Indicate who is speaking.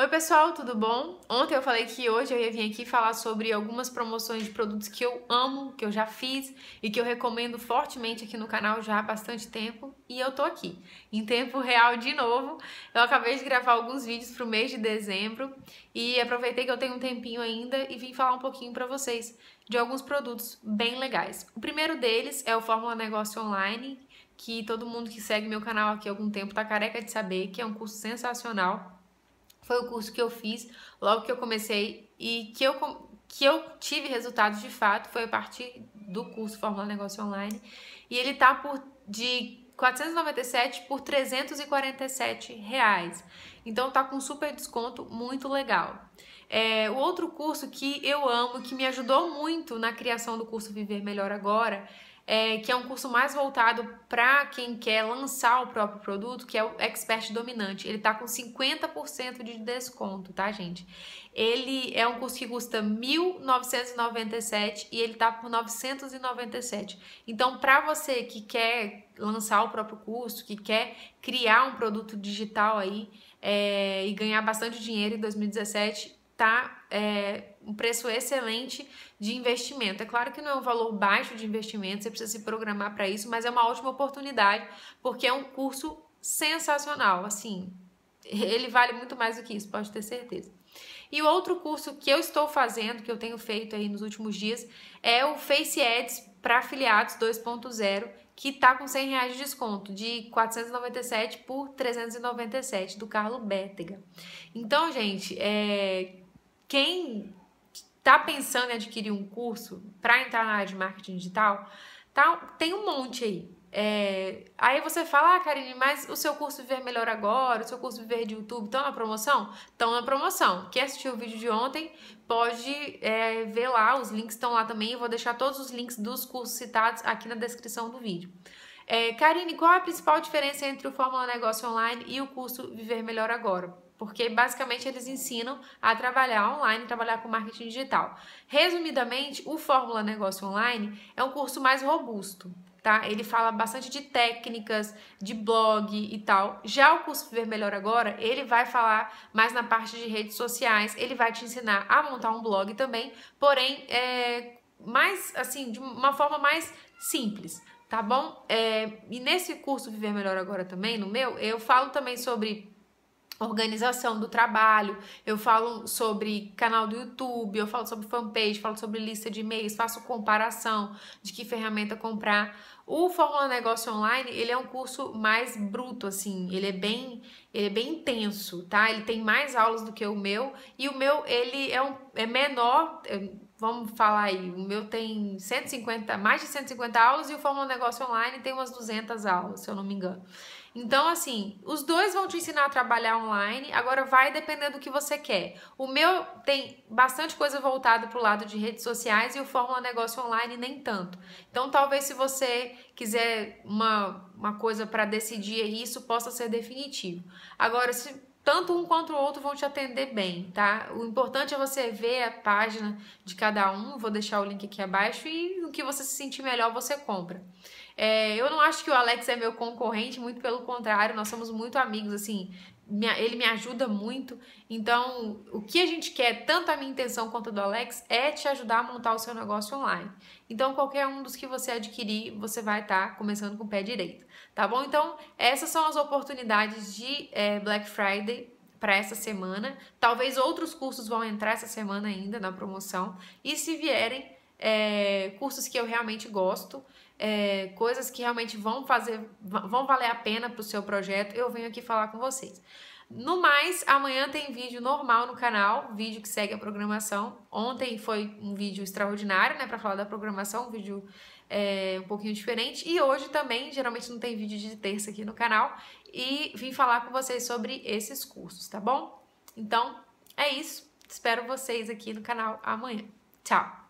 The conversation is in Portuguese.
Speaker 1: Oi, pessoal, tudo bom? Ontem eu falei que hoje eu ia vir aqui falar sobre algumas promoções de produtos que eu amo, que eu já fiz e que eu recomendo fortemente aqui no canal já há bastante tempo. E eu tô aqui, em tempo real de novo. Eu acabei de gravar alguns vídeos pro mês de dezembro e aproveitei que eu tenho um tempinho ainda e vim falar um pouquinho para vocês de alguns produtos bem legais. O primeiro deles é o Fórmula Negócio Online, que todo mundo que segue meu canal aqui há algum tempo tá careca de saber, que é um curso sensacional foi o curso que eu fiz logo que eu comecei e que eu, que eu tive resultados de fato foi a partir do curso Fórmula Negócio Online. E ele tá por de 497 por 347 reais. Então tá com super desconto muito legal. É, o outro curso que eu amo, que me ajudou muito na criação do curso Viver Melhor Agora, é, que é um curso mais voltado para quem quer lançar o próprio produto, que é o Expert Dominante. Ele está com 50% de desconto, tá, gente? Ele é um curso que custa 1.997 e ele tá por 997. Então, para você que quer lançar o próprio curso, que quer criar um produto digital aí é, e ganhar bastante dinheiro em 2017, tá é, um preço excelente de investimento. É claro que não é um valor baixo de investimento, você precisa se programar para isso, mas é uma ótima oportunidade, porque é um curso sensacional, assim, ele vale muito mais do que isso, pode ter certeza. E o outro curso que eu estou fazendo, que eu tenho feito aí nos últimos dias, é o Face Ads para afiliados 2.0, que está com 100 reais de desconto, de 497 por 397 do Carlo Bétega. Então, gente, é, quem está pensando em adquirir um curso para entrar na área de marketing digital, tá, tem um monte aí. É, aí você fala, ah, Karine, mas o seu curso Viver Melhor Agora, o seu curso Viver de YouTube estão na promoção? Estão na promoção. Quem assistiu o vídeo de ontem pode é, ver lá, os links estão lá também. Eu vou deixar todos os links dos cursos citados aqui na descrição do vídeo. É, Karine, qual é a principal diferença entre o Fórmula Negócio Online e o curso Viver Melhor Agora? porque basicamente eles ensinam a trabalhar online, trabalhar com marketing digital. Resumidamente, o Fórmula Negócio Online é um curso mais robusto, tá? Ele fala bastante de técnicas, de blog e tal. Já o curso Viver Melhor Agora, ele vai falar mais na parte de redes sociais, ele vai te ensinar a montar um blog também, porém, é, mais assim, de uma forma mais simples. Tá bom? É, e nesse curso Viver Melhor Agora também, no meu, eu falo também sobre organização do trabalho, eu falo sobre canal do YouTube, eu falo sobre fanpage, falo sobre lista de e-mails, faço comparação de que ferramenta comprar. O Fórmula Negócio Online, ele é um curso mais bruto, assim, ele é bem ele é bem intenso, tá? Ele tem mais aulas do que o meu e o meu ele é, um, é menor, é, vamos falar aí, o meu tem 150, mais de 150 aulas e o Fórmula Negócio Online tem umas 200 aulas, se eu não me engano. Então, assim, os dois vão te ensinar a trabalhar online, agora vai dependendo do que você quer. O meu tem bastante coisa voltada para o lado de redes sociais e o Fórmula Negócio Online nem tanto. Então, talvez se você quiser uma, uma coisa para decidir isso possa ser definitivo. Agora, se tanto um quanto o outro vão te atender bem, tá? O importante é você ver a página de cada um, vou deixar o link aqui abaixo e o que você se sentir melhor você compra. É, eu não acho que o Alex é meu concorrente, muito pelo contrário, nós somos muito amigos, assim, ele me ajuda muito. Então, o que a gente quer, tanto a minha intenção quanto a do Alex, é te ajudar a montar o seu negócio online. Então, qualquer um dos que você adquirir, você vai estar tá começando com o pé direito, tá bom? Então, essas são as oportunidades de é, Black Friday para essa semana. Talvez outros cursos vão entrar essa semana ainda na promoção. E se vierem, é, cursos que eu realmente gosto, é, coisas que realmente vão fazer, vão valer a pena para o seu projeto, eu venho aqui falar com vocês. No mais, amanhã tem vídeo normal no canal, vídeo que segue a programação. Ontem foi um vídeo extraordinário, né, para falar da programação, um vídeo é, um pouquinho diferente. E hoje também, geralmente não tem vídeo de terça aqui no canal, e vim falar com vocês sobre esses cursos, tá bom? Então, é isso. Espero vocês aqui no canal amanhã. Tchau!